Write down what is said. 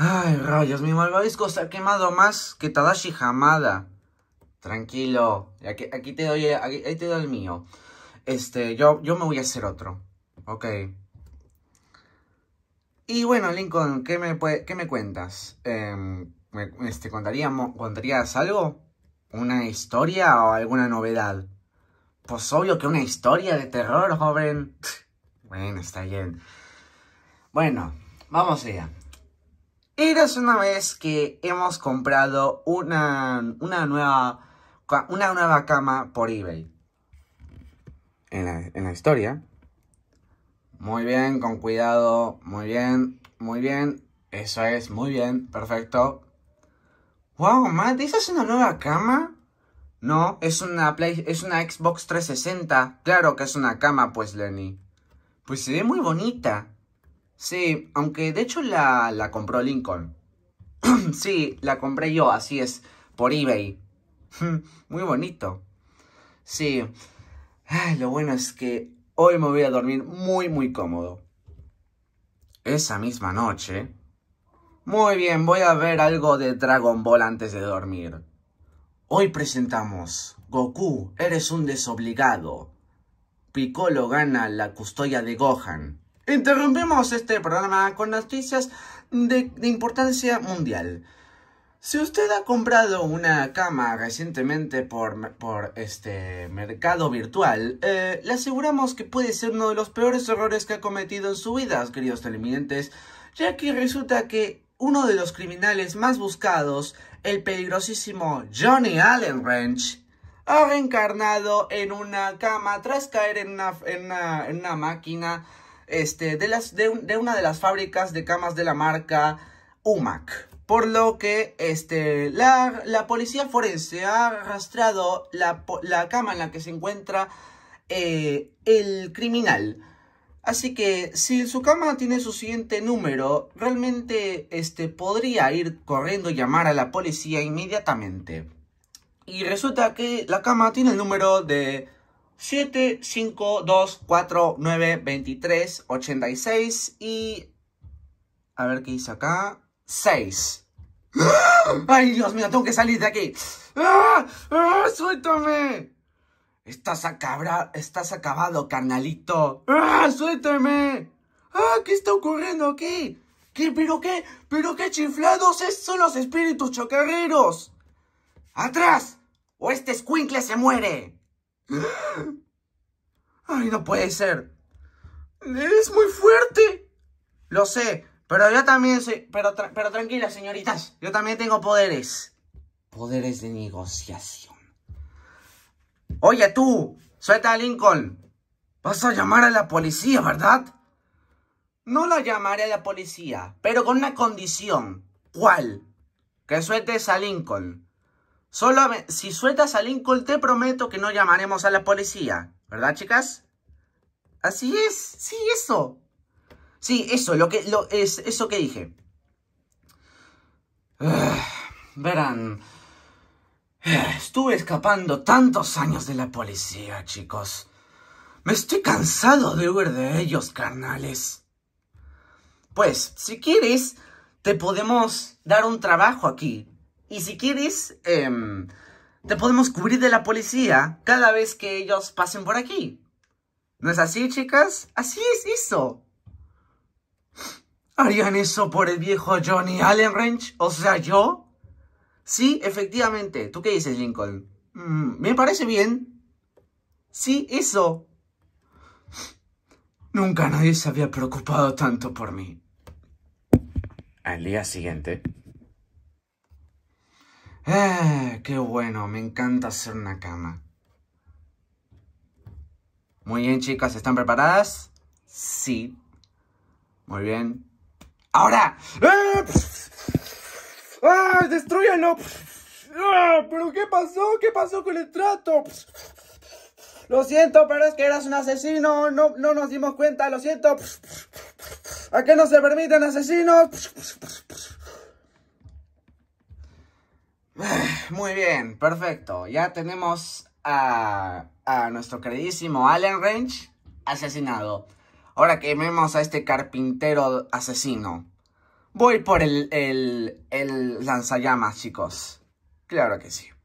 Ay, rayos, mi malvavisco se ha quemado más que Tadashi Hamada. Tranquilo, aquí, te doy, te doy el mío. Este, yo, yo me voy a hacer otro. Ok. Y bueno, Lincoln, ¿qué me, me cuentas? Em, este, ¿Contarías algo? ¿Una historia o alguna novedad? Pues obvio que una historia de terror, joven. Bueno, está bien. Bueno, vamos allá. Eras una vez que hemos comprado una, nueva, una nueva cama por eBay. En la, en la historia. Muy bien, con cuidado. Muy bien, muy bien. Eso es, muy bien, perfecto. Wow, Matt, ¿esa es una nueva cama? No, es una, Play, es una Xbox 360. Claro que es una cama, pues, Lenny. Pues se ve muy bonita. Sí, aunque de hecho la, la compró Lincoln. sí, la compré yo, así es, por eBay. Muy bonito. Sí. lo bueno es que hoy me voy a dormir muy, muy cómodo. Esa misma noche. Muy bien, voy a ver algo de Dragon Ball antes de dormir. Hoy presentamos Goku, eres un desobligado. Piccolo gana la custodia de Gohan. Interrumpimos este programa con noticias de, importancia mundial. Si usted ha comprado una cama recientemente por, por este mercado virtual, eh, le aseguramos que puede ser uno de los peores errores que ha cometido en su vida, queridos televidentes, ya que resulta que uno de los criminales más buscados, el peligrosísimo Johnny Allen Ranch, ha reencarnado en una cama tras caer en una máquina este, de, una de las fábricas de camas de la marca UMAC. Por lo que este, la, policía forense ha arrastrado la, cama en la que se encuentra eh, el criminal. Así que si su cama tiene su siguiente número, realmente este, podría ir corriendo y llamar a la policía inmediatamente. Y resulta que la cama tiene el número de 7-5-2-4-9-23-86 y... A ver qué hice acá... 6 ¡Ay, Dios mío! ¡Tengo que salir de aquí! ¡Ah! ¡Ah, ¡Suéltame! Estás, acabra... Estás acabado, carnalito ¡Ah, ¡Suéltame! ¡Ah, ¿Qué está ocurriendo aquí? ¿Qué, ¿Pero qué? ¿Pero qué chiflados son los espíritus chocarreros? ¡Atrás! ¡O este escuincle se muere! Ay, no puede ser. Eres muy fuerte. Lo sé, pero yo también soy... Pero, pero tranquila, señoritas. Yo también tengo poderes. Poderes de negociación. Oye, tú, suelta a Lincoln. Vas a llamar a la policía, ¿verdad? No la llamaré a la policía, pero con una condición. ¿Cuál? Que sueltes a Lincoln. Solo si sueltas al Lincoln, te prometo que no llamaremos a la policía. ¿Verdad, chicas? Así es. Sí, eso. Sí, eso, lo que, lo, es, eso que dije. verán. Estuve escapando tantos años de la policía, chicos. Me estoy cansado de huir de ellos, carnales. Pues, si quieres, te podemos dar un trabajo aquí. Y si quieres, em, te podemos cubrir de la policía cada vez que ellos pasen por aquí. ¿No es así, chicas? Así es eso. ¿Harían eso por el viejo Johnny Allen Ranch? O sea, yo. Sí, efectivamente. ¿Tú qué dices, Lincoln? Mm, me parece bien. Sí, eso. Nunca nadie se había preocupado tanto por mí. Al día siguiente, Ah, qué bueno, me encanta hacer una cama. Muy bien, chicas, ¿están preparadas? Sí. Muy bien. ¡Ahora! ¡Ah! ¡Ah! ¡Destruyanlo! ¿Pero qué pasó? ¿Qué pasó con el trato? Lo siento, pero es que eras un asesino. No, no nos dimos cuenta, lo siento. ¿A qué no se permiten asesinos. Muy bien, perfecto. Ya tenemos a, nuestro queridísimo Allen Range asesinado. Ahora quememos a este carpintero asesino. Voy por el, el, el lanzallamas, chicos. Claro que sí.